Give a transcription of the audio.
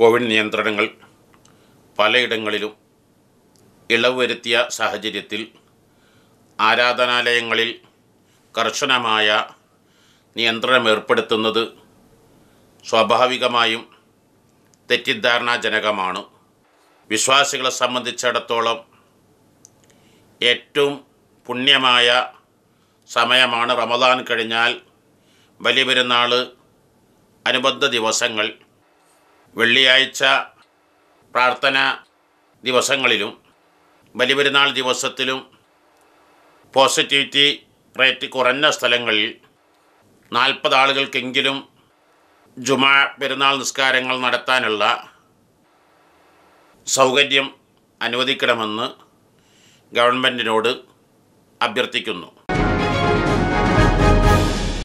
Covid നിയന്ത്രണങ്ങൾ പലയിടങ്ങളിലും ഇളവ് വരുത്തിയ സാഹചര്യത്തിൽ ആരാധനാലയങ്ങളിൽ കർശനമായ നിയന്ത്രണം ഏർപ്പെടുത്തുന്നത് സ്വാഭാവികമായും തെറ്റിദ്ധാരണാജനകമാണ് വിശ്വാസികളെ സംബന്ധിച്ചിടത്തോളം ഏറ്റവും പുണ്യമായ സമയമാണ് റമദാൻ കഴിഞ്ഞാൽ ബലിപെരുന്നാൾ അനുബന്ധ ദിവസങ്ങൾ വെള്ളിയാഴ്ച പ്രാർത്ഥന ദിവസങ്ങളിലും ബലിപെരുന്നാൾ ദിവസത്തിലും പോസിറ്റിവിറ്റി റേറ്റ് കുറഞ്ഞ സ്ഥലങ്ങളിൽ നാൽപ്പത് ആളുകൾക്കെങ്കിലും ജുമാ പെരുന്നാൾ നിസ്കാരങ്ങൾ നടത്താനുള്ള സൗകര്യം അനുവദിക്കണമെന്ന് ഗവൺമെൻറ്റിനോട് അഭ്യർത്ഥിക്കുന്നു